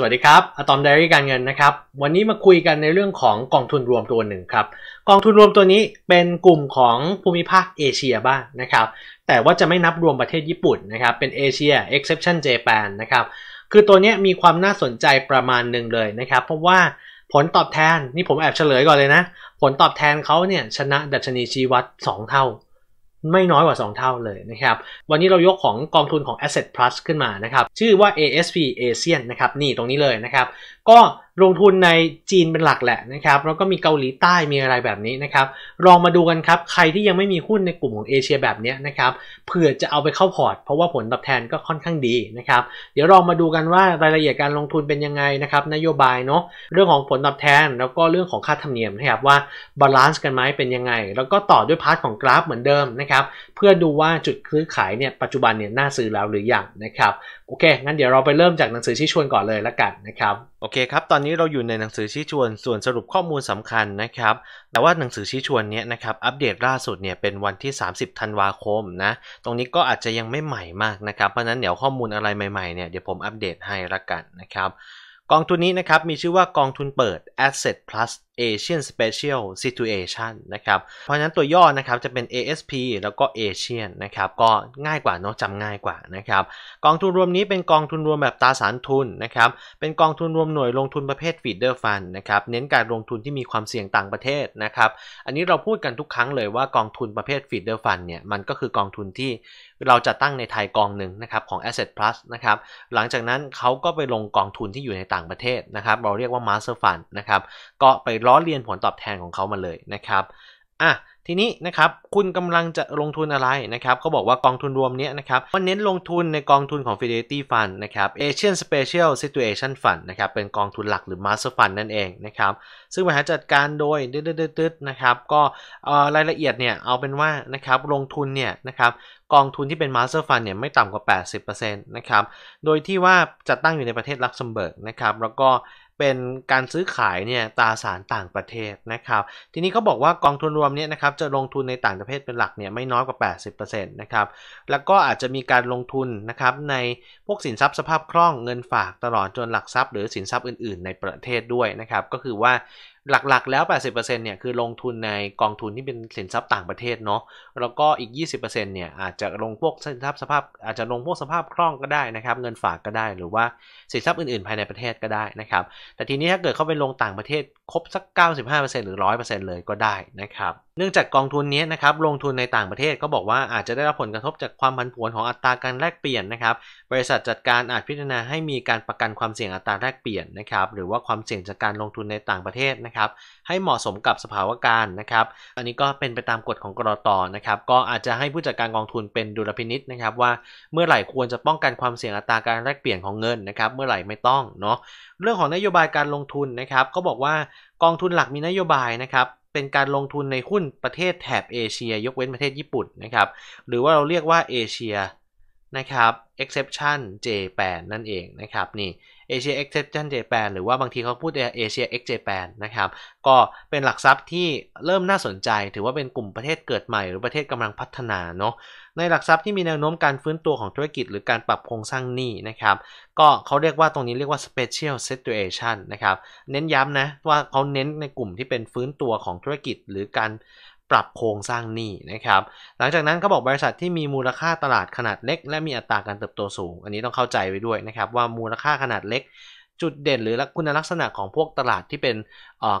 สวัสดีครับอะตอมไดรี่การเงินนะครับ วันนี้มาคุยกันในเรื่องของกองทุนรวมตัวหนึ่งครับกองทุนรวมตัวนี้เป็นกลุ่มของภูมิภาคเอเชียบ้างนะครับแต่ว่าจะไม่นับรวมประเทศญี่ปุ่นนะครับ เป็นเอเชีย exception Japan นะครับคือตัวนี้มีความน่าสนใจประมาณหนึ่งเลยนะครับ เพราะว่าผลตอบแทน นี่ผมแอบเฉลยก่อนเลยนะผลตอบแทนเขาเนี่ยชนะดัชนีชีวัด2เท่าไม่น้อยกว่า 2 เท่าเลยนะครับ วันนี้เรายกของกองทุนของ Asset Plus ขึ้นมานะครับ ชื่อว่า ASP ASEAN นะครับ นี่ตรงนี้เลยนะครับก็ลงทุนในจีนเป็นหลักแหละนะครับแล้วก็มีเกาหลีใต้มีอะไรแบบนี้นะครับ ลองมาดูกันครับใครที่ยังไม่มีหุ้นในกลุ่มของเอเชียแบบนี้นะครับเผื่อจะเอาไปเข้าพอร์ตเพราะว่าผลตอบแทนก็ค่อนข้างดีนะครับ เดี๋ยวลองมาดูกันว่ารายละเอียดการลงทุนเป็นยังไงนะครับนโยบายเนาะเรื่องของผลตอบแทนแล้วก็เรื่องของค่าธรรมเนียมนะครับว่าบาลานซ์กันไหมเป็นยังไง แล้วก็ต่อด้วยพาร์ทของกราฟเหมือนเดิมนะครับเพื่อดูว่าจุดซื้อขายเนี่ยปัจจุบันเนี่ยน่าซื้อแล้วหรือยังนะครับโอเค งั้นเดี๋ยวเราไปเริ่มจากหนังสือชี้ชวนก่อนเลยละกันนะครับ โอเคครับ ตอนนี้เราอยู่ในหนังสือชี้ชวน ส่วนสรุปข้อมูลสำคัญนะครับ แต่ว่าหนังสือชี้ชวนเนี้ยนะครับ อัปเดตล่าสุดเนี่ยเป็นวันที่30ธันวาคมนะ ตรงนี้ก็อาจจะยังไม่ใหม่มากนะครับ เพราะนั้นเดี๋ยวข้อมูลอะไรใหม่ๆ เนี่ย เดี๋ยวผมอัปเดตให้ละกันนะครับกองทุนนี้นะครับมีชื่อว่ากองทุนเปิด Asset Plus Asian Special Situation นะครับเพราะนั้นตัวย่อนะครับจะเป็น ASP แล้วก็ Asian นะครับก็ง่ายกว่าเนาะจำง่ายกว่านะครับกองทุนรวมนี้เป็นกองทุนรวมแบบตราสารทุนนะครับเป็นกองทุนรวมหน่วยลงทุนประเภท feeder fund นะครับเน้นการลงทุนที่มีความเสี่ยงต่างประเทศนะครับอันนี้เราพูดกันทุกครั้งเลยว่ากองทุนประเภท feeder fund เนี่ยมันก็คือกองทุนที่เราจะตั้งในไทยกองหนึ่งนะครับของ Asset Plus นะครับหลังจากนั้นเขาก็ไปลงกองทุนที่อยู่ในต่างางประเทศนะครับเราเรียกว่าาสเตอร์ฟันนะครับก็ไปล้อเลียนผลตอบแทนของเขามาเลยนะครับ อ่ะทีนี้นะครับคุณกำลังจะลงทุนอะไรนะครับเขาบอกว่ากองทุนรวมเนี้ยนะครับมันเน้นลงทุนในกองทุนของ Fidelity Fund นะครับ Asian Special Situation Fund นะครับเป็นกองทุนหลักหรือ Master Fund นั่นเองนะครับซึ่งบริหารจัดการโดยดืดๆนะครับก็รายละเอียดเนี่ยเอาเป็นว่านะครับลงทุนเนี่ยนะครับกองทุนที่เป็นมาสเตอร์ฟันเนี่ยไม่ต่ำกว่า 80%นะครับโดยที่ว่าจะตั้งอยู่ในประเทศลักเซมเบิร์กนะครับแล้วก็เป็นการซื้อขายเนี่ยตราสารต่างประเทศนะครับ ทีนี้เขาบอกว่ากองทุนรวมเนี่ยนะครับจะลงทุนในต่างประเทศเป็นหลักเนี่ยไม่น้อยกว่า 80%นะครับแล้วก็อาจจะมีการลงทุนนะครับในพวกสินทรัพย์สภาพคล่องเงินฝากตลอดจนหลักทรัพย์ หรือสินทรัพย์อื่นๆในประเทศด้วยนะครับ ก็คือว่าหลักๆ แล้ว 80%เนี่ย คือลงทุนในกองทุนที่เป็นสินทรัพย์ต่างประเทศ เนาะ แล้วก็อีก 20%เนี่ย อาจจะลงพวกสินทรัพย์สภาพอาจจะลงพวกสภาพคล่องก็ได้นะครับ เงินฝากก็ได้หรือว่าสินทรัพย์อื่นๆ ภายในประเทศก็ได้นะครับ แต่ทีนี้ ถ้าเกิดเขาไปลงต่างประเทศครบสัก 95%หรือ 100%เลยก็ได้นะครับเนื่องจากกองทุนนี้นะครับลงทุนในต่างประเทศก็บอกว่าอาจจะได้รับผลกระทบจากความผันผวนของอัตราการแลกเปลี่ยนนะครับ บริษัทจัดการอาจพิจารณาให้มีการประกันความเสี่ยงอัตราแลกเปลี่ยนนะครับ หรือว่าความเสี่ยงจากการลงทุนในต่างประเทศนะครับ ให้เหมาะสมกับสภาวะการนะครับ อันนี้ก็เป็นไปตามกฎของกรอตนะครับ ก็อาจจะให้ผู้จัดการกองทุนเป็นดุลพินิษนะครับ ว่าเมื่อไหร่ควรจะป้องกันความเสี่ยงอัตราการแลกเปลี่ยนของเงินนะครับ เมื่อไหร่ไม่ต้องเนาะเรื่องของนโยบายการลงทุนนะครับ ก็บอกว่ากองทุนหลักมีนโยบายนะครับเป็นการลงทุนในหุ้นประเทศแถบเอเชีย ยกเว้นประเทศญี่ปุ่นนะครับหรือว่าเราเรียกว่าเอเชียนะครับ exception j 8นั่นเองนะครับนี่ Asia exception j 8หรือว่าบางทีเขาพูด Asia ex j 8นะครับก็เป็นหลักทรัพย์ที่เริ่มน่าสนใจ ถือว่าเป็นกลุ่มประเทศเกิดใหม่หรือประเทศกำลังพัฒนาเนาะในหลักทรัพย์ที่มีแนวโน้มการฟื้นตัวของธุรกิจ หรือการปรับโครงสร้างหนี้นะครับ ก็เขาเรียกว่าตรงนี้เรียกว่า special situation นะครับ เน้นย้ำนะว่าเขาเน้นในกลุ่มที่เป็นฟื้นตัวของธุรกิจ หรือการปรับโครงสร้างหนี้นะครับ หลังจากนั้นเขาบอกบริษัทที่มีมูลค่าตลาดขนาดเล็กและมีอัตราการเติบโตสูง อันนี้ต้องเข้าใจไว้ด้วยนะครับว่ามูลค่าขนาดเล็ก จุดเด่นหรือคุณลักษณะของพวกตลาดที่เป็น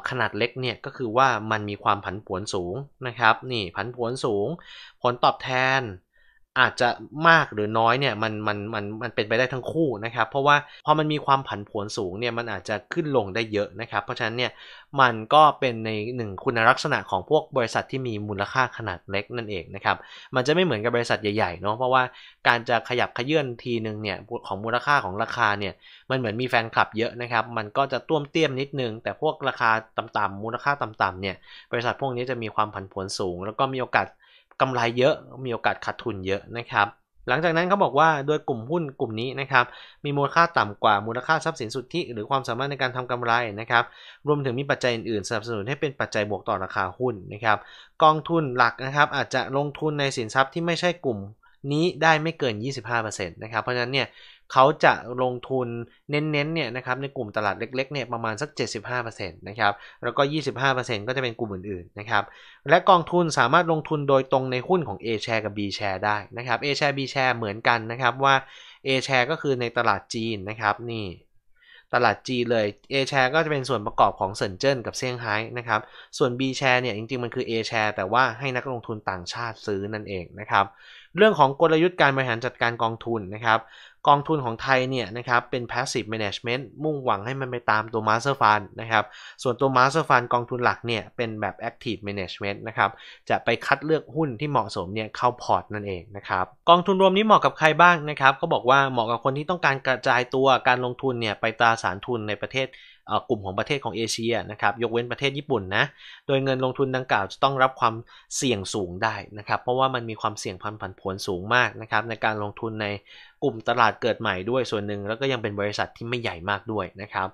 ขนาดเล็กเนี่ยก็คือว่ามันมีความผันผวนสูงนะครับ นี่ผันผวนสูง ผลตอบแทนอาจจะมากหรือน้อยเนี่ยมันมันมันมันเป็นไปได้ทั้งคู่นะครับเพราะว่าพอมันมีความผันผวนสูงเนี่ยมันอาจจะขึ้นลงได้เยอะนะครับเพราะฉะนั้นเนี่ยมันก็เป็นในหนึ่งคุณลักษณะของพวกบริษัทที่มีมูลค่าขนาดเล็กนั่นเองนะครับมันจะไม่เหมือนกับบริษัทใหญ่ๆเนาะเพราะว่าการจะขยับขยื่นทีนึงเนี่ยของมูลค่าของราคาเนี่ยมันเหมือนมีแฟนคลับเยอะนะครับมันก็จะต้วมเตี้ยมนิดนึงแต่พวกราคาต่ำๆมูลค่าต่ำๆเนี่ยบริษัทพวกนี้จะมีความผันผวนสูงแล้วก็มีโอกาสกำไรเยอะ มีโอกาสขาดทุนเยอะนะครับ หลังจากนั้นเขาบอกว่าโดยกลุ่มหุ้นกลุ่มนี้นะครับ มีมูลค่าต่ำกว่ามูลค่าทรัพย์สินสุทธิหรือความสามารถในการทำกำไรนะครับ รวมถึงมีปัจจัยอื่นๆสนับสนุนให้เป็นปัจจัยบวกต่อราคาหุ้นนะครับ กองทุนหลักนะครับอาจจะลงทุนในสินทรัพย์ที่ไม่ใช่กลุ่มนี้ได้ไม่เกิน 25%นะครับ เพราะฉะนั้นเนี่ยเขาจะลงทุนเน้นๆเนี่ยนะครับในกลุ่มตลาดเล็กๆเนี่ยประมาณสัก 75%นะครับแล้วก็ 25%ก็จะเป็นกลุ่มอื่นๆนะครับและกองทุนสามารถลงทุนโดยตรงในหุ้นของ A share กับ B share ได้นะครับ A share B share เหมือนกันนะครับว่า A share ก็คือในตลาดจีนนะครับ นี่ตลาดจีเลย A share ก็จะเป็นส่วนประกอบของเซินเจิ้นกับเซี่ยงไฮ้นะครับ ส่วน B share เนี่ยจริงๆ มันคือ A share แต่ว่าให้นักลงทุนต่างชาติซื้อนั่นเองนะครับ เรื่องของกลยุทธ์การบริหารจัดการกองทุนนะครับกองทุนของไทยเนี่ยนะครับเป็น passive management มุ่งหวังให้มันไปตามตัว master fund นะครับ ส่วนตัว master fund กองทุนหลักเนี่ยเป็นแบบ active management นะครับ จะไปคัดเลือกหุ้นที่เหมาะสมเนี่ยเข้าพอร์ตนั่นเองนะครับ กองทุนรวมนี้เหมาะกับใครบ้างนะครับก็บอกว่าเหมาะกับคนที่ต้องการกระจายตัวการลงทุนเนี่ยไปตราสารทุนในประเทศกลุ่มของประเทศของเอเชียนะครับยกเว้นประเทศญี่ปุ่นนะโดยเงินลงทุนดังกล่าว จะต้องรับความเสี่ยงสูงได้นะครับ เพราะว่ามันมีความเสี่ยงพันผันผลสูงมากนะครับ ในการลงทุนในกลุ่มตลาดเกิดใหม่ด้วยส่วนหนึ่ง แล้วก็ยังเป็นบริษัทที่ไม่ใหญ่มากด้วยนะครับ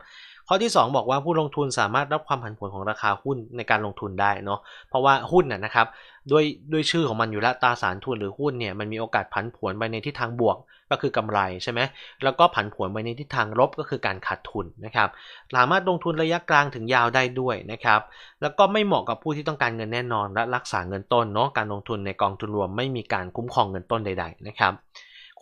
ข้อที่ 2 บอกว่าผู้ลงทุนสามารถรับความผันผวนของราคาหุ้นในการลงทุนได้เนาะเพราะว่าหุ้นน่ะนะครับด้วยด้วยชื่อของมันอยู่แล้วตราสารทุนหรือหุ้นเนี่ยมันมีโอกาสผันผวนไปในทิศทางบวกก็คือกำไรใช่ไหมแล้วก็ผันผวนไปในทิศทางลบก็คือการขาดทุนนะครับสามารถลงทุนระยะกลางถึงยาวได้ด้วยนะครับ แล้วก็ไม่เหมาะกับผู้ที่ต้องการเงินแน่นอนและรักษาเงินต้นเนาะการลงทุนในกองทุนรวมไม่มีการคุ้มครองเงินต้นใด ๆนะครับ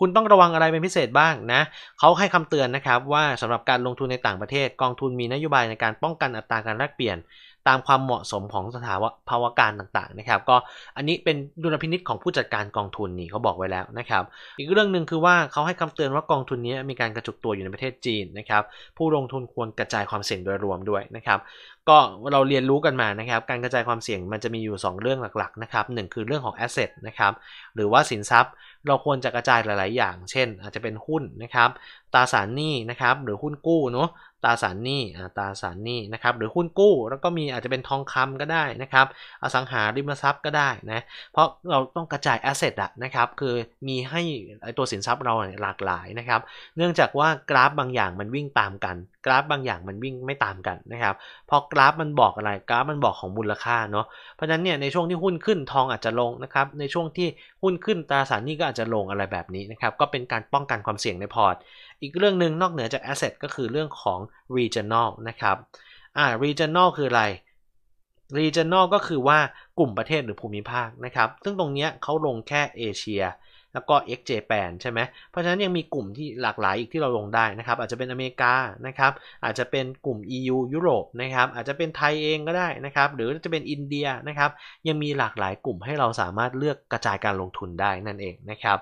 คุณต้องระวังอะไรเป็นพิเศษบ้างนะ เขาให้คำเตือนนะครับว่าสำหรับการลงทุนในต่างประเทศกองทุนมีนโยบายในการป้องกันอัตราการแลกเปลี่ยนตามความเหมาะสมของสถาวภาวะการต่างๆนะครับ ก็อันนี้เป็นดุลพินิษของผู้จัดการกองทุนนี่เขาบอกไว้แล้วนะครับ อีกเรื่องหนึ่งคือว่าเขาให้คำเตือนว่ากองทุนนี้มีการกระจุกตัวอยู่ในประเทศจีนนะครับ ผู้ลงทุนควรกระจายความเสี่ยงโดยรวมด้วยนะครับ ก็เราเรียนรู้กันมานะครับ การกระจายความเสี่ยงมันจะมีอยู่2เรื่องหลักๆนะครับหคือเรื่องของแอสเซทนะครับหรือว่าสินทรัพย์เราควรจะกระจายหลายๆ อย่าง เช่น อาจจะเป็นหุ้นนะครับตราสารหนี้นะครับหรือหุ้นกู้เนาะตราสารหนี้ตราสารหนี้นะครับ หรือหุ้นกู้ แล้วก็มีอาจจะเป็นทองคำก็ได้นะครับ อสังหาริมทรัพย์ก็ได้นะ เพราะเราต้องกระจายแอสเซทอะนะครับ คือมีให้ตัวสินทรัพย์เราหลากหลายนะครับ เนื่องจากว่ากราฟบางอย่างมันวิ่งตามกัน กราฟบางอย่างมันวิ่งไม่ตามกันนะครับ พอกราฟมันบอกอะไร กราฟมันบอกของมูลค่าเนาะ เพราะฉะนั้นเนี่ยในช่วงที่หุ้นขึ้นทองอาจจะลงนะครับ ในช่วงที่หุ้นขึ้นตราสารหนี้ก็อาจจะลงอะไรแบบนี้นะครับ ก็เป็นการป้องกันความเสี่ยงในพอร์ตอีกเรื่องหนึ่งนอกเหนือจาก asset ก็คือเรื่องของ regional นะครับ อ่า regional คืออะไร regional ก็คือว่ากลุ่มประเทศหรือภูมิภาคนะครับ ซึ่งตรงเนี้ยเขาลงแค่เอเชีย แล้วก็ x j p a n ใช่ไหมเพราะฉะนั้นยังมีกลุ่มที่หลากหลายอีกที่เราลงได้นะครับ อาจจะเป็นอเมริกานะครับ อาจจะเป็นกลุ่ม EU ยุโรปนะครับ อาจจะเป็นไทยเองก็ได้นะครับ หรือจะเป็นอินเดียนะครับ ยังมีหลากหลายกลุ่มให้เราสามารถเลือกกระจายการลงทุนได้นั่นเองนะครับ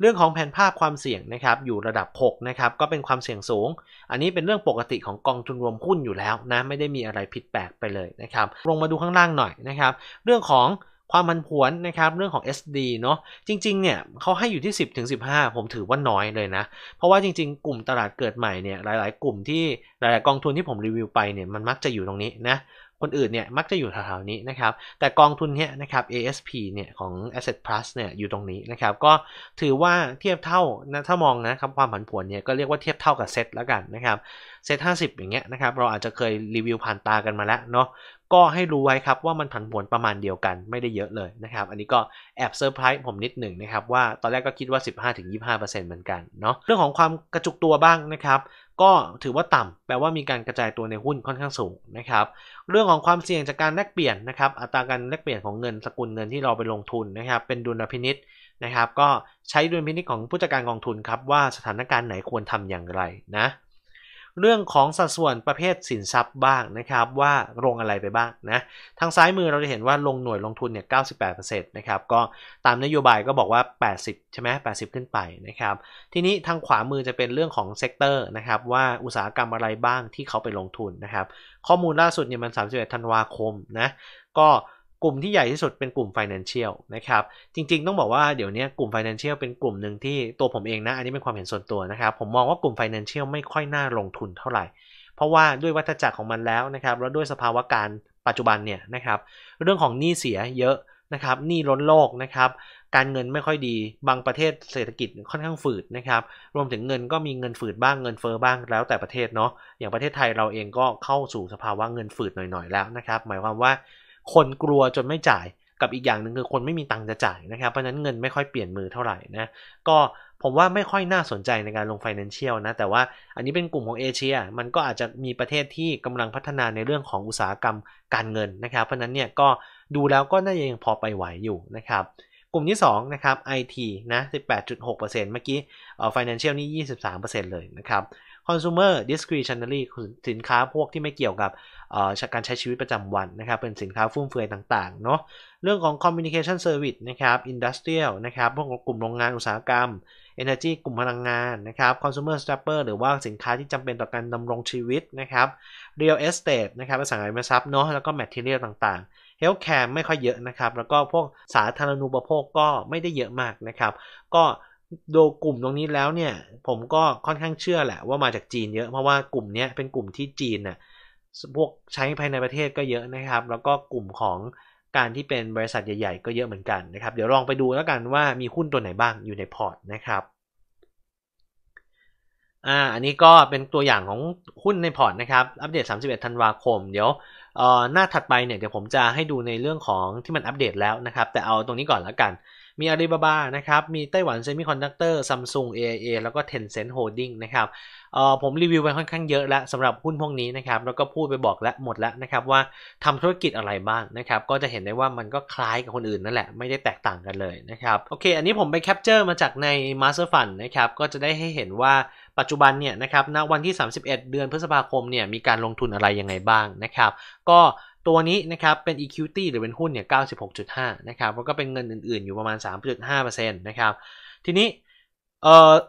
เรื่องของแผนภาพความเสี่ยงนะครับ อยู่ระดับ6นะครับ ก็เป็นความเสี่ยงสูง อันนี้เป็นเรื่องปกติของกองทุนรวมหุ้นอยู่แล้วนะไม่ได้มีอะไรผิดแปลกไปเลยนะครับลงมาดูข้างล่างหน่อยนะครับ เรื่องของความมันผวนนะครับ เรื่องของ SD เนาะจริง ๆ เนี่ยเขาให้อยู่ที่10ถึง15 ผมถือว่าน้อยเลยนะเพราะว่าจริงๆ กลุ่มตลาดเกิดใหม่เนี่ยหลายๆ กลุ่มที่หลายๆกองทุนที่ผมรีวิวไปเนี่ยมันมักจะอยู่ตรงนี้นะคนอื่นเนี่ยมักจะอยู่แถวๆนี้นะครับแต่กองทุนเนี่ยนะครับ ASP เนี่ยของ Asset Plus เนี่ยอยู่ตรงนี้นะครับก็ถือว่าเทียบเท่านะถ้ามองนะครับความผันผวนเนี่ยก็เรียกว่าเทียบเท่ากับเซตแล้วกันนะครับเซตห้าสิบอย่างเงี้ยนะครับเราอาจจะเคยรีวิวผ่านตากันมาแล้วเนาะก็ให้รู้ไว้ครับว่ามันผันผวนประมาณเดียวกันไม่ได้เยอะเลยนะครับอันนี้ก็แอบเซอร์ไพรส์ผมนิดหนึ่งนะครับว่าตอนแรกก็คิดว่า 15-25%เหมือนกันเนาะเรื่องของความกระจุกตัวบ้างนะครับก็ถือว่าต่ำ แปลว่ามีการกระจายตัวในหุ้นค่อนข้างสูงนะครับ เรื่องของความเสี่ยงจากการแลกเปลี่ยนนะครับ อัตราการแลกเปลี่ยนของเงินสกุลเงินที่เราไปลงทุนนะครับ เป็นดุลพินิษนะครับ ก็ใช้ดุลพินิษของผู้จัดการกองทุนครับว่าสถานการณ์ไหนควรทำอย่างไรนะเรื่องของสัดส่วนประเภทสินทรัพย์บ้างนะครับ ว่าลงอะไรไปบ้างนะทางซ้ายมือเราจะเห็นว่าลงหน่วยลงทุนเนี่ย 98%นะครับก็ตามนโยบายก็บอกว่า 80 ใช่ไหม 80 ขึ้นไปนะครับทีนี้ทางขวามือจะเป็นเรื่องของเซกเตอร์นะครับว่าอุตสาหกรรมอะไรบ้างที่เขาไปลงทุนนะครับ ข้อมูลล่าสุดเนี่ยมัน 31 ธันวาคมนะก็กลุ่มที่ใหญ่ที่สุดเป็นกลุ่ม Financial นะครับ จริงๆ ต้องบอกว่าเดี๋ยวนี้กลุ่ม Financial เป็นกลุ่มหนึ่งที่ตัวผมเองนะ อันนี้เป็นความเห็นส่วนตัวนะครับ ผมมองว่ากลุ่ม Financial ไม่ค่อยน่าลงทุนเท่าไหร่ เพราะว่าด้วยวัฏจักรของมันแล้วนะครับ แล้วด้วยสภาวะการปัจจุบันเนี่ยนะครับ เรื่องของหนี้เสียเยอะนะครับ หนี้ล้นโลกนะครับ การเงินไม่ค่อยดี บางประเทศเศรษฐกิจค่อนข้างฝืดนะครับ รวมถึงเงินก็มีเงินฝืดบ้างเงินเฟอ้อบ้างแล้วแต่ประเทศเนาะ อย่างประเทศไทยเราเองก็เข้าสู่สภาวะเงินฝืดหน่อยๆแล้วนะครับหมายความว่าคนกลัวจนไม่จ่ายกับอีกอย่างหนึ่งคือคนไม่มีตังค์จะจ่ายนะครับเพราะนั้นเงินไม่ค่อยเปลี่ยนมือเท่าไหร่นะก็ผมว่าไม่ค่อยน่าสนใจในการลงฟแนนเชียลนะแต่ว่าอันนี้เป็นกลุ่มของเอเชียมันก็อาจจะมีประเทศที่กำลังพัฒนาในเรื่องของอุตสาหกรรมการเงินนะครับ เพราะนั้นเนี่ยก็ดูแล้วก็น่าจะยังพอไปไหวอยู่นะครับ กลุ่มที่2นะครับ IT นะ 18.6%เมื่อกี้ Financial นี่ 23%เลยนะครับ consumer discretionary สินค้าพวกที่ไม่เกี่ยวกับการใช้ชีวิตประจำวันนะครับ เป็นสินค้าฟุ่มเฟือยต่างๆ เนาะเรื่องของ communication service นะครับ industrial นะครับพวกกลุ่มโรงงานอุตสาหกรรม energy กลุ่มพลังงานนะครับ consumer s t a p l e หรือว่าสินค้าที่จำเป็นต่อการดำรงชีวิตนะครับ real estate นะครับสังหาริมทรัพย์เนาะ แล้วก็ material ต่าง ๆ health care ไม่ค่อยเยอะนะครับ แล้วก็พวกสาธารณูปโภคก็ไม่ได้เยอะมากนะครับ ก็โดกลุ่มตรงนี้แล้วเนี่ยผมก็ค่อนข้างเชื่อแหละว่ามาจากจีนเยอะ เพราะว่ากลุ่มนี้เป็นกลุ่มที่จีนน่ะพวกใช้ภายในประเทศก็เยอะนะครับ แล้วก็กลุ่มของการที่เป็นบริษัทใหญ่ๆก็เยอะเหมือนกันนะครับเดี๋ยวลองไปดูแล้วกันว่ามีหุ้นตัวไหนบ้างอยู่ในพอร์ตนะครับอ่าอันนี้ก็เป็นตัวอย่างของหุ้นในพอร์ตนะครับ อัปเดต 31 ธันวาคมเดี๋ยวหน้าถัดไปเนี่ย เดี๋ยวผมจะให้ดูในเรื่องของที่มันอัปเดตแล้วนะครับ แต่เอาตรงนี้ก่อนแล้วกัน มีอาลีบาบานะครับ มีไต้หวันเซมิคอนดักเตอร์ซัมซุงอเอแล้วก็เทนเซนต์โฮดดิ้งนะครับผมรีวิวไปค่อนข้างเยอะแล้วสำหรับหุ้นพวกนี้นะครับ แล้วก็พูดไปบอกและหมดแล้วนะครับ ว่าทำธุรกิจอะไรบ้างนะครับ ก็จะเห็นได้ว่ามันก็คล้ายกับคนอื่นนั่นแหละ ไม่ได้แตกต่างกันเลยนะครับ โอเค อันนี้ผมไปแคปเจอร์มาจากใน Master Fund นะครับ ก็จะได้ให้เห็นว่าปัจจุบันเนี่ยนะครับณวันที่ 31 เดือนพฤษภาคมเนี่ยมีการลงทุนอะไรยังไงบ้างนะครับก็ตัวนี้นะครับเป็น e q t หรือเป็นหุ้นเนี่ย 96.5 นะครับแล้วก็เป็นเงินอื่นๆ อยู่ประมาณ 3.5%นะครับทีนี้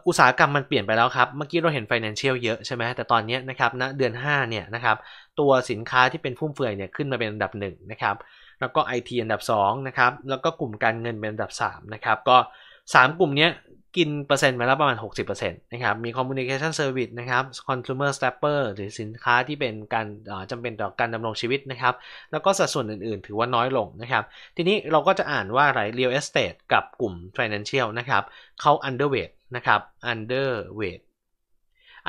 อุตสาหกรรมมันเปลี่ยนไปแล้วครับเมื่อกี้เราเห็น Financial เยอะใช่ไหมแต่ตอนนี้นะครับณนะเดือน 5 เนี่ยนะครับตัวสินค้าที่เป็นฟุ่มเฟือยเนี่ยขึ้นมาเป็นอันดับ1นะครับแล้วก็ IT อันดับ2นะครับแล้วก็กลุ่มการเงินเป็นอันดับ3นะครับก็ 3 กลุ่มนี้กินเปอร์เซ็นต์ไปแล้วประมาณ 60%นะครับ มี communication service นะครับ consumer stapper หรือสินค้าที่เป็นการจำเป็นต่อการดำรงชีวิตนะครับ แล้วก็สัดส่วนอื่นๆ ถือว่าน้อยลงนะครับ ทีนี้เราก็จะอ่านว่าอะไร real estate กับกลุ่ม financial นะครับ เขา underweight นะครับ underweight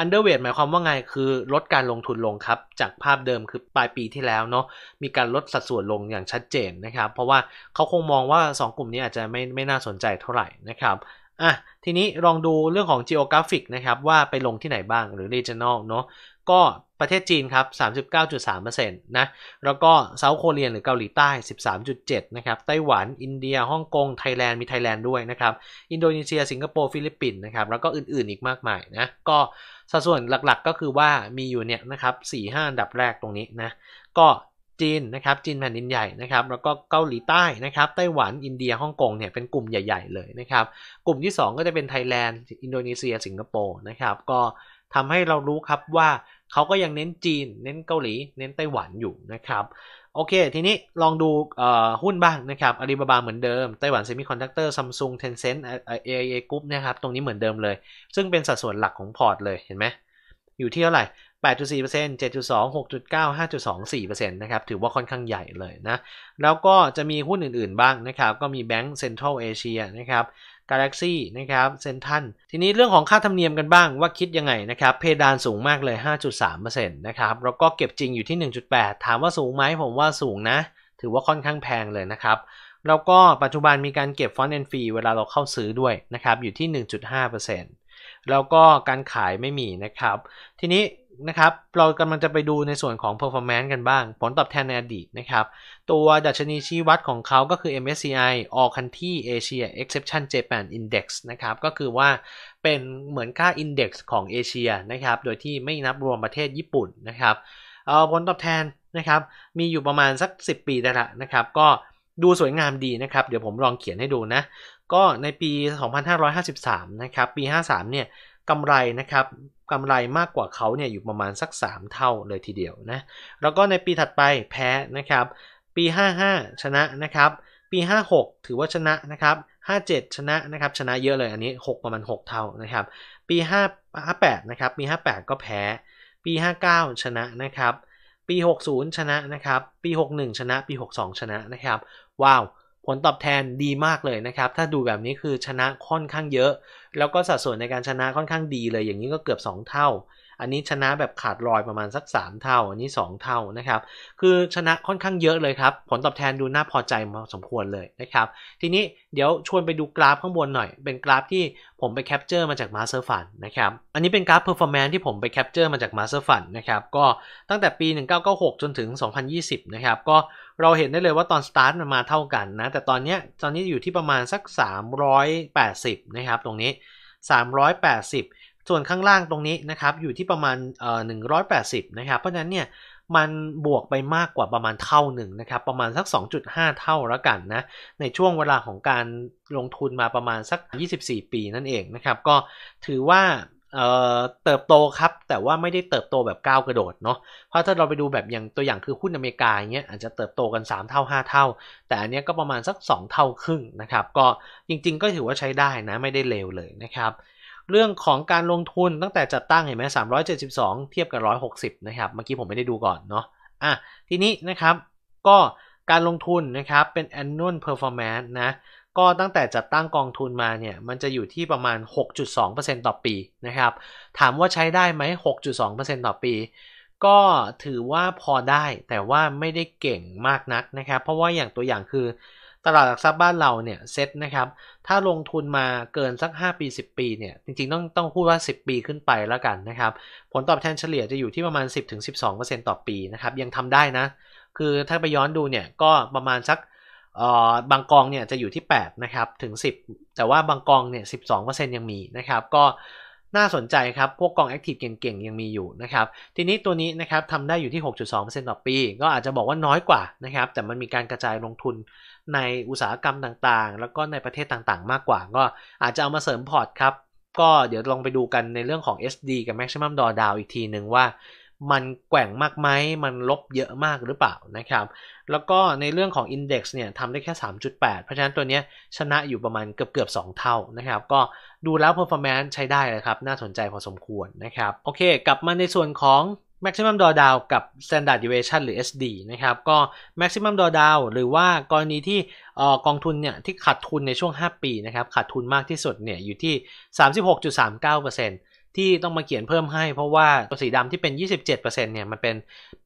underweight หมายความว่าไง คือลดการลงทุนลงครับ จากภาพเดิมคือปลายปีที่แล้วเนาะ มีการลดสัดส่วนลงอย่างชัดเจนนะครับ เพราะว่าเขาคงมองว่า 2 กลุ่มนี้อาจจะไม่ไม่น่าสนใจเท่าไหร่นะครับอ่ะทีนี้ลองดูเรื่องของ geographic นะครับ ว่าไปลงที่ไหนบ้างหรือ regional เนาะก็ประเทศจีนครับ39.3%นะแล้วก็เซาท์โคเรียหรือเกาหลีใต้ 13.7นะครับไต้หวัน อินเดียฮ่องกงไทยแลนด์ มีไทยแลนด์ด้วยนะครับอินโดนีเซีย สิงคโปร์ฟิลิปปินส์นะครับแล้วก็อื่นๆอีกมากมายนะก็สัดส่วนหลักๆก็คือว่ามีอยู่เนี่ยนะครับ4-5อันดับแรกตรงนี้นะก็จีนนะครับจีนแผ่นดินใหญ่นะครับแล้วก็เกาหลีใต้นะครับ ไต้หวันอินเดียฮ่องกงเนี่ยเป็นกลุ่มใหญ่ ๆเลยนะครับกลุ่มที่ 2 ก็จะเป็นไทยแลนด์ อินโดนีเซียสิงคโปร์นะครับก็ทำให้เรารู้ครับว่าเขาก็ยังเน้นจีน เน้นเกาหลี เน้นไต้หวันอยู่นะครับโอเคทีนี้ลองดูหุ้นบ้างนะครับอาลีบาบาเหมือนเดิม ไต้หวันเซมิคอนดักเตอร์ซัมซุงเทนเซนต์เอไอกรุ๊ปนะครับตรงนี้เหมือนเดิมเลย ซึ่งเป็นสัดส่วนหลักของพอร์ตเลยเห็นไหมอยู่ที่เท่าไหร่8.4%นะครับถือว่าค่อนข้างใหญ่เลยนะ แล้วก็จะมีหุ้นอื่นๆบ้างนะครับ ก็มีแบงก์เซ็นทรัลเอเชียนะครับ Galaxy นะครับเซนทันทีนี้เรื่องของค่าธรรมเนียมกันบ้างว่าคิดยังไงนะครับ เพดานสูงมากเลย 5.3%นะครับแล้วก็เก็บจริงอยู่ที่ 1.8 ถามว่าสูงไหมผมว่าสูงนะ ถือว่าค่อนข้างแพงเลยนะครับ แล้วก็ปัจจุบันมีการเก็บฟอนต์แอนฟรีเวลาเราเข้าซื้อด้วยนะครับอยู่ที่ 1.5%แล้วก็การขายไม่มีนะครับทีนี้นะครับ เรากำลังจะไปดูในส่วนของ performance กันบ้าง ผลตอบแทนในอดีตนะครับ ตัวดัชนีชี้วัดของเขาก็คือ MSCI All Country Asia Exception Japan Index นะครับ ก็คือว่าเป็นเหมือนค่า Index ของเอเชียนะครับ โดยที่ไม่นับรวมประเทศญี่ปุ่นนะครับ เอาผลตอบแทนนะครับ มีอยู่ประมาณสัก 10 ปีแต้ละนะครับ ก็ดูสวยงามดีนะครับ เดี๋ยวผมลองเขียนให้ดูนะ ก็ในปี 2553นะครับ ปี 53เนี่ยกำไรนะครับกำไรมากกว่าเขาเนี่ยอยู่ประมาณสัก 3 เท่าเลยทีเดียวนะแล้วก็ในปีถัดไปแพ้นะครับปี 55 ชนะนะครับปี 56 ถือว่าชนะนะครับ57 ชนะนะครับชนะเยอะเลยอันนี้ 6 ประมาณ 6 เท่านะครับปี5 8นะครับปี58 ก็แพ้ ปี 59 ชนะนะครับปี 60 ชนะนะครับปี 61 ชนะ ปี 62 ชนะนะครับว้าวผลตอบแทนดีมากเลยนะครับ ถ้าดูแบบนี้คือชนะค่อนข้างเยอะ แล้วก็สัดส่วนในการชนะค่อนข้างดี เลย อย่างนี้ก็เกือบ 2 เท่า อันนี้ชนะแบบขาดรอยประมาณสัก3เท่า อันนี้ 2 เท่านะครับ คือชนะค่อนข้างเยอะเลยครับ ผลตอบแทนดูน่าพอใจมาสมควรเลยนะครับ ทีนี้เดี๋ยวชวนไปดูกราฟข้างบนหน่อยเป็นกราฟที่ผมไปแคปเจอร์มาจาก Master f u n นะครับ อันนี้เป็นกราฟ Performance ที่ผมไปแคปเจอร์มาจาก Master f u n นะครับ ก็ตั้งแต่ปี 1996 จนถึง 2020 นะครับ ก็เราเห็นได้เลยว่าตอนสตาร์ทมันมาเท่ากันนะแต่ตอนเนี้ยตอนนี้อยู่ที่ประมาณสัก 380 นะครับ ตรงนี้ 380 ส่วนข้างล่างตรงนี้นะครับอยู่ที่ประมาณเอ่อ180นะครับเพราะฉะนั้นเนี่ยมันบวกไปมากกว่าประมาณเท่าหนึ่งนะครับประมาณสัก 2.5 เท่าแล้วกันนะในช่วงเวลาของการลงทุนมาประมาณสัก 24 ปีนั่นเองนะครับก็ถือว่าเติบโตครับแต่ว่าไม่ได้เติบโตแบบก้าวกระโดดเนาะเพราะถ้าเราไปดูแบบอย่างตัวอย่างคือหุ้นอเมริกาอย่างเงี้ยอาจจะเติบโตกัน 3 เท่า 5 เท่า แต่อันนี้ก็ประมาณสัก 2 เท่าครึ่งนะครับ ก็จริงๆ ก็ถือว่าใช้ได้นะ ไม่ได้เลวเลยนะครับ เรื่องของการลงทุนตั้งแต่จัดตั้งเห็นไหมสามร้อยเจ็ดสิบสองเทียบกับร้อยหกสิบนะครับ เมื่อกี้ผมไม่ได้ดูก่อนเนาะอ่ะทีนี้นะครับก็การลงทุนนะครับ เป็น annual performance นะก็ตั้งแต่จัดตั้งกองทุนมาเนี่ยมันจะอยู่ที่ประมาณ 6.2%ต่อปีนะครับถามว่าใช้ได้ไหม 6.2%ต่อปี ก็ถือว่าพอได้แต่ว่าไม่ได้เก่งมากนักนะครับ เพราะว่าอย่างตัวอย่างคือตลาดหลักทรัพย์บ้านเราเนี่ยเซ็ตนะครับถ้าลงทุนมาเกินสัก 5 ปี 10 ปีเนี่ยจริงๆ ต้องต้องพูดว่า 10 ปีขึ้นไปแล้วกันนะครับผลตอบแทนเฉลี่ยจะอยู่ที่ประมาณ 10-12%ต่อปีนะครับยังทำได้นะ คือถ้าไปย้อนดูเนี่ยก็ประมาณสักบางกองเนี่ยจะอยู่ที่ 8 นะครับถึง 10 แต่ว่าบางกองเนี่ย 12%ยังมีนะครับ ก็น่าสนใจครับพวกกองแอคทีฟเก่งๆ ยังมีอยู่นะครับทีนี้ตัวนี้นะครับทำได้อยู่ที่ 6.2%ต่อปี ก็อาจจะบอกว่าน้อยกว่านะครับแต่มันมีการกระจายลงทุนในอุตสาหกรรมต่างๆ แล้วก็ในประเทศต่างๆ มากกว่า ก็อาจจะเอามาเสริมพอร์ตครับก็เดี๋ยวลองไปดูกันในเรื่องของ SD กับ Maximum Draw Down อีกทีหนึ่งว่ามันแกว่งมากไหม มันลบเยอะมากหรือเปล่านะครับ แล้วก็ในเรื่องของ Index เนี่ยทำได้แค่ 3.8 เพราะฉะนั้นตัวนี้ชนะอยู่ประมาณเกือบเกือบ 2 เท่านะครับ ก็ดูแล้ว Performance ใช้ได้เลยครับ น่าสนใจพอสมควรนะครับ โอเค กลับมาในส่วนของ maximum drawdown กับ standard deviation หรือ SD นะครับ ก็ maximum drawdown หรือว่ากรณีที่กองทุนเนี่ยที่ขาดทุนในช่วง 5 ปีนะครับ ขาดทุนมากที่สุดเนี่ยอยู่ที่ 36.39%ที่ต้องมาเขียนเพิ่มให้เพราะว่าตัวสีดำที่เป็น 27%เนี่ยมันเป็น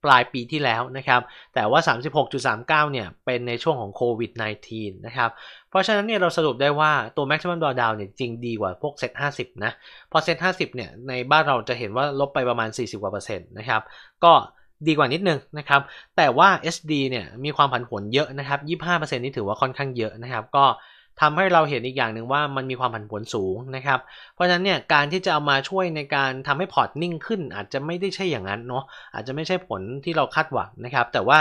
ปลายปีที่แล้วนะครับแต่ว่า 36.39เนี่ยเป็นในช่วงของโควิด -19 นะครับเพราะฉะนั้นเนี่ยเราสรุปได้ว่าตัว maximum drawdown เนี่ยจริงดีกว่าพวกเซ็ต50นะพอเซ็ต50เนี่ยในบ้านเราจะเห็นว่าลบไปประมาณ 40กว่าเปอร์เซ็นต์นะครับก็ดีกว่านิดนึงนะครับ แต่ว่า SD เนี่ยมีความผันผวนเยอะนะครับ25%นี่ถือว่าค่อนข้างเยอะนะครับก็ทำให้เราเห็นอีกอย่างหนึ่งว่ามันมีความผันผวนสูงนะครับ เพราะฉะนั้นเนี่ยการที่จะเอามาช่วยในการทำให้พอร์ตนิ่งขึ้นอาจจะไม่ได้ใช่อย่างนั้นเนาะอาจจะไม่ใช่ผลที่เราคาดหวังนะครับ แต่ว่า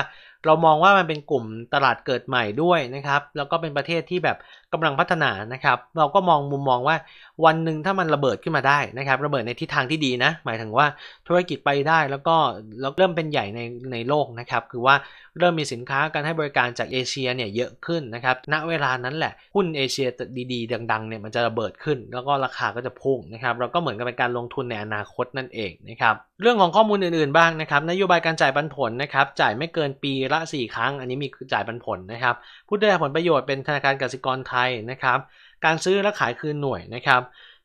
เรามองว่ามันเป็นกลุ่มตลาดเกิดใหม่ด้วยนะครับแล้วก็เป็นประเทศที่แบบกำลังพัฒนานะครับเราก็มองมุมมองว่าวันหนึ่งถ้ามันระเบิดขึ้นมาได้นะครับระเบิดในทิศทางที่ดีนะหมายถึงว่าธุรกิจไปได้แล้วก็แล้วเริ่มเป็นใหญ่ในในโลกนะครับคือว่าเริ่มมีสินค้าการให้บริการจากเอเชียเนี่ยเยอะขึ้นนะครับณเวลานั้นแหละหุ้นเอเชียดีๆดังๆเนี่ยมันจะระเบิดขึ้น แล้วก็ราคาก็จะพุ่งนะครับ เราก็เหมือนกับเป็นการลงทุนในอนาคตนั่นเองนะครับเรื่องของข้อมูลอื่นๆ บ้างนะครับนโยบายการจ่ายปันผลนะครับจ่ายไม่เกินปีละ 4 ครั้ง อันนี้มีจ่ายปันผลนะครับผู้ได้รับผลประโยชน์เป็นธนาคารกสิกรไทยนะครับการซื้อและขายคืนหน่วยนะครับ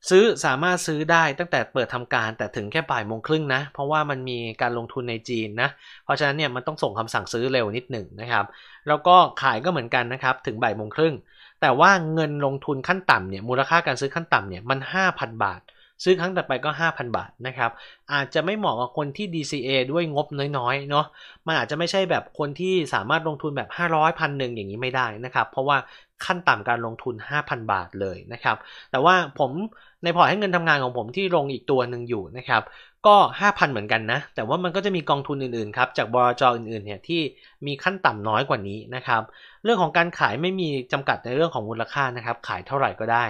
ซื้อสามารถซื้อได้ตั้งแต่เปิดทำการ แต่ถึงแค่บ่ายโมงครึ่งนะเพราะว่ามันมีการลงทุนในจีนนะเพราะฉะนั้นเนี่ยมันต้องส่งคำสั่งซื้อเร็วนิดหนึ่งนะครับแล้วก็ขายก็เหมือนกันนะครับถึงบ่ายโมงครึ่งแต่ว่าเงินลงทุนขั้นต่ำเนี่ยมูลค่าการซื้อขั้นต่ำเนี่ยมัน 5,000 บาทซื้อครั้งต่อไปก็ 5,000 บาทนะครับ อาจจะไม่เหมาะกับคนที่ DCA ด้วยงบน้อยๆ เนาะมันอาจจะไม่ใช่แบบคนที่สามารถลงทุนแบบ 500พันหนึ่งอย่างนี้ไม่ได้นะครับเพราะว่าขั้นต่ำการลงทุน 5,000 บาทเลยนะครับ แต่ว่าผมในพอร์ตให้เงินทำงานของผมที่ลงอีกตัวหนึ่งอยู่นะครับก็ 5,000 เหมือนกันนะแต่ว่ามันก็จะมีกองทุนอื่นๆ ครับจากบลจอื่นๆ เนี่ยที่มีขั้นต่ำน้อยกว่านี้นะครับเรื่องของการขายไม่มีจำกัดในเรื่องของมูลค่านะครับขายเท่าไหร่ก็ได้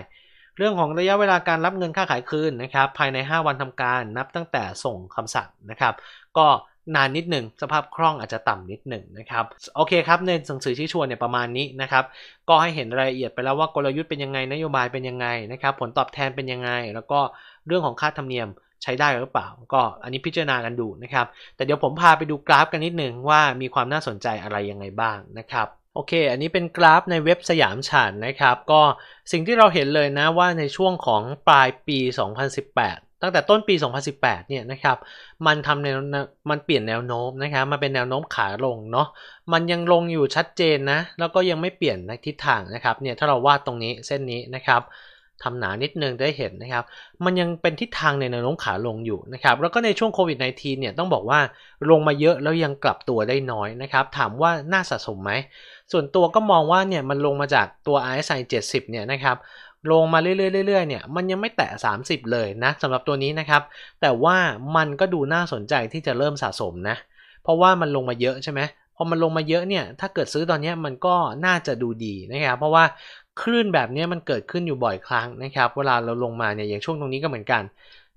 เรื่องของระยะเวลาการรับเงินค่าขายคืนนะครับ ภายใน 5 วันทำการนับตั้งแต่ส่งคำสั่งนะครับ ก็นานนิดหนึ่งสภาพคล่องอาจจะต่ำนิดหนึ่งนะครับโอเคครับในสังสือชี้ชวนเนี่ยประมาณนี้นะครับ ก็ให้เห็นรายละเอียดไปแล้วว่ากลยุทธ์เป็นยังไงนโยบายเป็นยังไงนะครับ ผลตอบแทนเป็นยังไงแล้วก็เรื่องของค่าธรรมเนียมใช้ได้หรือเปล่า ก็อันนี้พิจารณากันดูนะครับ แต่เดี๋ยวผมพาไปดูกราฟกันนิดหนึ่งว่ามีความน่าสนใจอะไรยังไงบ้างนะครับโอเค อันนี้เป็นกราฟในเว็บสยามฉันนะครับ ก็สิ่งที่เราเห็นเลยนะว่าในช่วงของปลายปี 2018 ตั้งแต่ต้นปี 2018 เนี่ยนะครับ มันทำแนวมันเปลี่ยนแนวโน้มนะครับมาเป็นแนวโน้มขาลงเนาะ มันยังลงอยู่ชัดเจนนะ แล้วก็ยังไม่เปลี่ยนในทิศทางนะครับ เนี่ยถ้าเราวาดตรงนี้เส้นนี้นะครับทำหนานิดนึงได้เห็นนะครับ มันยังเป็นทิศทางในแนวโน้มขาลงอยู่นะครับ แล้วก็ในช่วงโควิด -19 เนี่ยต้องบอกว่าลงมาเยอะแล้วยังกลับตัวได้น้อยนะครับ ถามว่าน่าสะสมไหม ส่วนตัวก็มองว่าเนี่ยมันลงมาจากตัว RSI 70เนี่ยนะครับ ลงมาเรื่อยๆเนี่ยมันยังไม่แตะ 30 เลยนะสำหรับตัวนี้นะครับ แต่ว่ามันก็ดูน่าสนใจที่จะเริ่มสะสมนะ เพราะว่ามันลงมาเยอะใช่ไหมพอมันลงมาเยอะเนี่ยถ้าเกิดซื้อตอนนี้มันก็น่าจะดูดีนะครับเพราะว่าคลื่นแบบนี้มันเกิดขึ้นอยู่บ่อยครั้งนะครับ เวลาเราลงมาเนี่ยอย่างช่วงตรงนี้ก็เหมือนกัน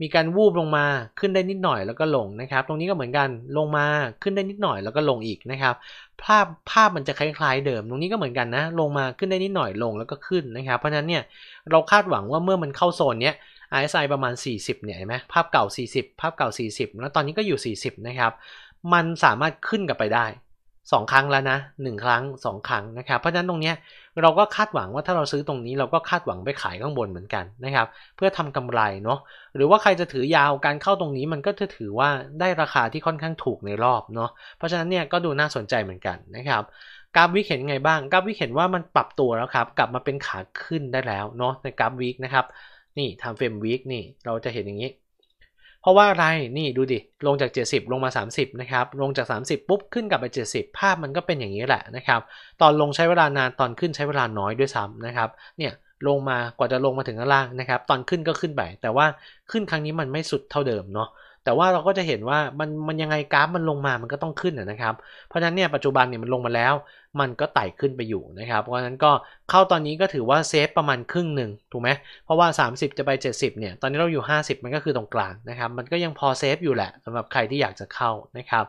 มีการวูบลงมาขึ้นได้นิดหน่อยแล้วก็ลงนะครับตรงนี้ก็เหมือนกันลงมาขึ้นได้นิดหน่อยแล้วก็ลงอีกนะครับ ภาพภาพมันจะคล้าย ๆ เดิม ตรงนี้ก็เหมือนกันนะ ลงมาขึ้นได้นิดหน่อยลงแล้วก็ขึ้นนะครับ เพราะฉะนั้นเนี่ยเราคาดหวังว่าเมื่อมันเข้าโซนเนี้ย RSI ประมาณ 40เนี่ยเห็นไหมภาพเก่า 40 ภาพเก่า 40 แล้วตอนนี้ก็อยู่ 40 นะครับ มันสามารถขึ้นกลับไปได้สองครั้งแล้วนะหนึ่งครั้งสองครั้งนะครับเพราะฉะนั้นตรงเนี้ยเราก็คาดหวังว่าถ้าเราซื้อตรงนี้เราก็คาดหวังไปขายข้างบนเหมือนกันนะครับเพื่อทำกำไรเนาะหรือว่าใครจะถือยาวการเข้าตรงนี้มันก็จะถือว่าได้ราคาที่ค่อนข้างถูกในรอบเนาะเพราะฉะนั้นเนี่ยก็ดูน่าสนใจเหมือนกันนะครับกราฟวิกเห็นไงบ้างกราฟวิกเห็นว่ามันปรับตัวแล้วครับกลับมาเป็นขาขึ้นได้แล้วเนาะในกราฟวิกนะครับนี่ทำเฟรมวิกนี่เราจะเห็นอย่างนี้เพราะว่าอะไร นี่ดูดิ ลงจาก 70 ลงมา 30นะครับ ลงจาก 30 ปุ๊บขึ้นกลับไป 70 ภาพมันก็เป็นอย่างนี้แหละนะครับ ตอนลงใช้เวลานาน ตอนขึ้นใช้เวลาน้อยด้วยซ้ำนะครับ เนี่ยลงมากว่าจะลงมาถึงข้างล่างนะครับ ตอนขึ้นก็ขึ้นไป แต่ว่าขึ้นครั้งนี้มันไม่สุดเท่าเดิมเนาะ แต่ว่าเราก็จะเห็นว่ามันมันยังไงกราฟมันลงมามันก็ต้องขึ้นนะครับ เพราะฉะนั้นเนี่ยปัจจุบันเนี่ยมันลงมาแล้วมันก็ไต่ขึ้นไปอยู่นะครับ เพราะฉะนั้นก็เข้าตอนนี้ก็ถือว่าเซฟประมาณครึ่งหนึ่งถูกไหม เพราะว่า 30 จะไป 70เนี่ยตอนนี้เราอยู่ 50 มันก็คือตรงกลางนะครับ มันก็ยังพอเซฟอยู่แหละสำหรับใครที่อยากจะเข้านะครับ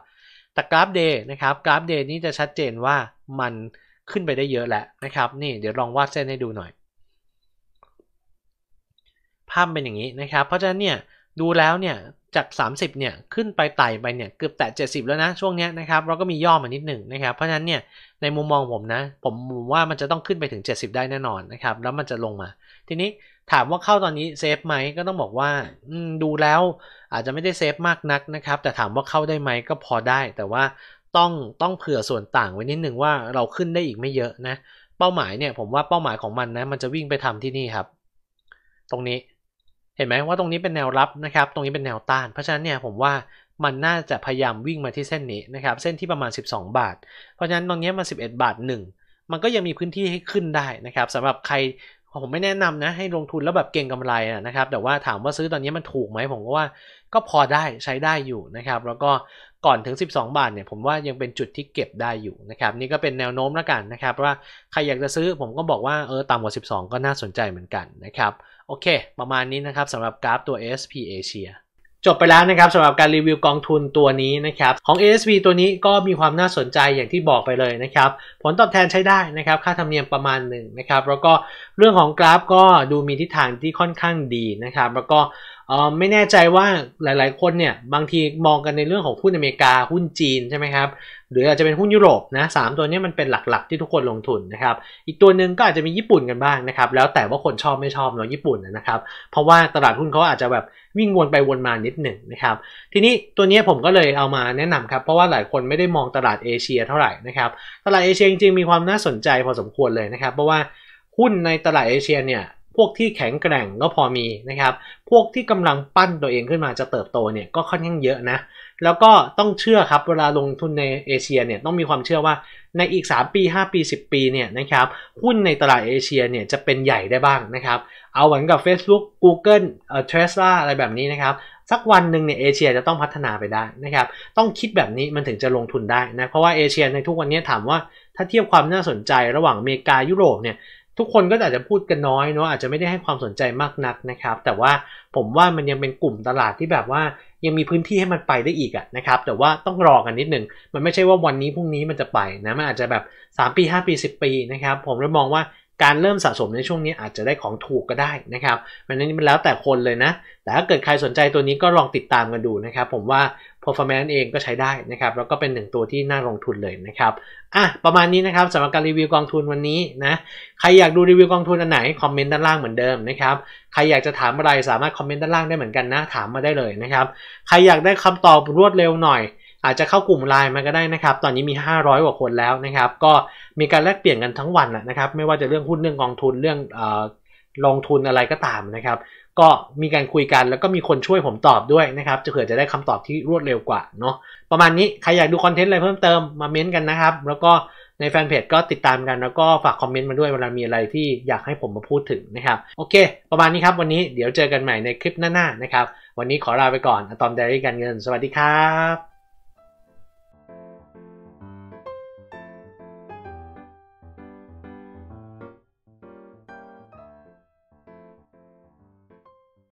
แต่กราฟเดย์นะครับกราฟเดย์นี้จะชัดเจนว่ามันขึ้นไปได้เยอะแหละนะครับนี่เดี๋ยวลองวาดเส้นให้ดูหน่อย ภาพเป็นอย่างนี้นะครับ เพราะฉะนั้นเนี่ยดูแล้วเนี่ยจาก 30 เนี่ย ขึ้นไปไต่ไปเนี่ยเกือบแตะ 70 แล้วนะ ช่วงนี้นะครับ เราก็มีย่อมานิดหนึ่งนะครับ เพราะฉะนั้นเนี่ยในมุมมองผมนะ ผมว่ามันจะต้องขึ้นไปถึง 70 ได้แน่นอนนะครับ แล้วมันจะลงมา ทีนี้ถามว่าเข้าตอนนี้เซฟไหมก็ต้องบอกว่าดูแล้วอาจจะไม่ได้เซฟมากนักนะครับ แต่ถามว่าเข้าได้ไหมก็พอได้ แต่ว่าต้องต้องเผื่อส่วนต่างไว้นิดหนึ่งว่าเราขึ้นได้อีกไม่เยอะนะ เป้าหมายเนี่ยผมว่าเป้าหมายของมันนะ มันจะวิ่งไปทำที่นี่ครับ ตรงนี้เห็นไหมว่าตรงนี้เป็นแนวรับนะครับตรงนี้เป็นแนวต้าน เพราะฉะนั้นเนี่ยผมว่ามันน่าจะพยายามวิ่งมาที่เส้นนี้นะครับเส้นที่ประมาณ 12 บาท เพราะฉะนั้นตรงนี้มา 11 บาท1มันก็ยังมีพื้นที่ให้ขึ้นได้นะครับสำหรับใครผมไม่แนะนำนะให้ลงทุนแล้วแบบเก่งกำไรนะครับแต่ว่าถามว่าซื้อตอนนี้มันถูกไหมผมว่าก็พอได้ใช้ได้อยู่นะครับแล้วก็ก่อนถึง 12 บาทเนี่ยผมว่ายังเป็นจุดที่เก็บได้อยู่นะครับ นี่ก็เป็นแนวโน้มแล้วกันนะครับ ว่าใครอยากจะซื้อผมก็บอกว่าเออต่ำกว่า 12 ก็น่าสนใจเหมือนกันนะครับโอเค ประมาณนี้นะครับสำหรับกราฟตัว ASP Asia จบไปแล้วนะครับสำหรับการรีวิวกองทุนตัวนี้นะครับของ a s p ตัวนี้ก็มีความน่าสนใจอย่างที่บอกไปเลยนะครับผลตอบแทนใช้ได้นะครับค่าธรรมเนียมประมาณหนึ่งนะครับแล้วก็เรื่องของกราฟก็ดูมีทิศทางที่ค่อนข้างดีนะครับแล้วก็ไม่แน่ใจว่าหลายๆ คนเนี่ยบางทีมองกันในเรื่องของหุ้นอเมริกา หุ้นจีนใช่ไหมครับหรืออาจจะเป็นหุ้นยุโรปนะสามตัวนี้ มันเป็นหลักๆที่ทุกคนลงทุนนะครับอีกตัวหนึ่งก็อาจจะมีญี่ปุ่นกันบ้างนะครับแล้วแต่ว่าคนชอบไม่ชอบเนาะญี่ปุ่นนะครับเพราะว่าตลาดหุ้นเขาอาจจะแบบวิ่งวนไปวนมานิดหนึ่งนะครับทีนี้ตัวนี้ผมก็เลยเอามาแนะนำครับ เพราะว่าหลายคนไม่ได้มองตลาดเอเชียเท่าไหร่นะครับตลาดเอเชียจริง ๆ มีความน่าสนใจพอสมควรเลยนะครับเพราะว่าหุ้นในตลาดเอเชียเนี่ยพวกที่แข็งแกร่งก็พอมีนะครับ พวกที่กำลังปั้นตัวเองขึ้นมาจะเติบโตเนี่ยก็ค่อนข้างเยอะนะ แล้วก็ต้องเชื่อครับเวลาลงทุนในเอเชียเนี่ยต้องมีความเชื่อว่าในอีก 3 ปี 5 ปี 10 ปีเนี่ยนะครับหุ้นในตลาดเอเชียเนี่ยจะเป็นใหญ่ได้บ้างนะครับ เอาเหมือนกับ Facebook Google เอ่อ Tesla อะไรแบบนี้นะครับสักวันหนึ่งเนี่ยเอเชียจะต้องพัฒนาไปได้นะครับต้องคิดแบบนี้มันถึงจะลงทุนได้นะเพราะว่าเอเชียในทุกวันนี้ถามว่าถ้าเทียบความน่าสนใจระหว่างอเมริกายุโรปเนี่ยทุกคนก็อาจจะพูดกันน้อยเนาะอาจจะไม่ได้ให้ความสนใจมากนักนะครับ แต่ว่าผมว่ามันยังเป็นกลุ่มตลาดที่แบบว่ายังมีพื้นที่ให้มันไปได้อีกอะนะครับ แต่ว่าต้องรอกันนิดหนึ่งมันไม่ใช่ว่าวันนี้พรุ่งนี้มันจะไปนะ มันอาจจะแบบ3ปี5ปี10ปีนะครับผมเลยมองว่าการเริ่มสะสมในช่วงนี้อาจจะได้ของถูกก็ได้นะครับมันนี้มันแล้วแต่คนเลยนะ แต่ถ้าเกิดใครสนใจตัวนี้ก็ลองติดตามกันดูนะครับผมว่า performance เอง ก็ใช้ได้นะครับแล้วก็เป็นหนึ่งตัวที่น่าลงทุนเลยนะครับอ่ะประมาณนี้นะครับสำหรับการรีวิวกองทุนวันนี้นะใครอยากดูรีวิวกองทุนอันไหนคอมเมนต์ด้านล่างเหมือนเดิมนะครับใครอยากจะถามอะไรสามารถคอมเมนต์ด้านล่างได้เหมือนกันนะถามมาได้เลยนะครับใครอยากได้คำตอบรวดเร็วหน่อย อาจจะเข้ากลุ่มไลน์มาก็ได้นะครับ ตอนนี้มี500กว่าคนแล้วนะครับก็มีการแลกเปลี่ยนกันทั้งวันนะครับ ไม่ว่าจะเรื่องหุ้นเรื่องกองทุนเรื่องอลงทุนอะไรก็ตามนะครับก็มีการคุยกันแล้วก็มีคนช่วยผมตอบด้วยนะครับจะเผื่อจะได้คำตอบที่รวดเร็วกว่าเนาะประมาณนี้ ใครอยากดูคอนเทนต์อะไรเพิ่มเติมมาเม้นกันนะครับ แล้วก็ในแฟนเพจก็ติดตามกันแล้วก็ฝากคอมเมนต์มาด้วยเวลามีอะไรที่อยากให้ผมมาพูดถึงนะครับ โอเค ประมาณนี้ครับ วันนี้เดี๋ยวเจอกันใหม่ในคลิปหน้าๆนะครับวันนี้ขอลาไปก่อนอตอมไดลี่การเงิน สวัสดีครับ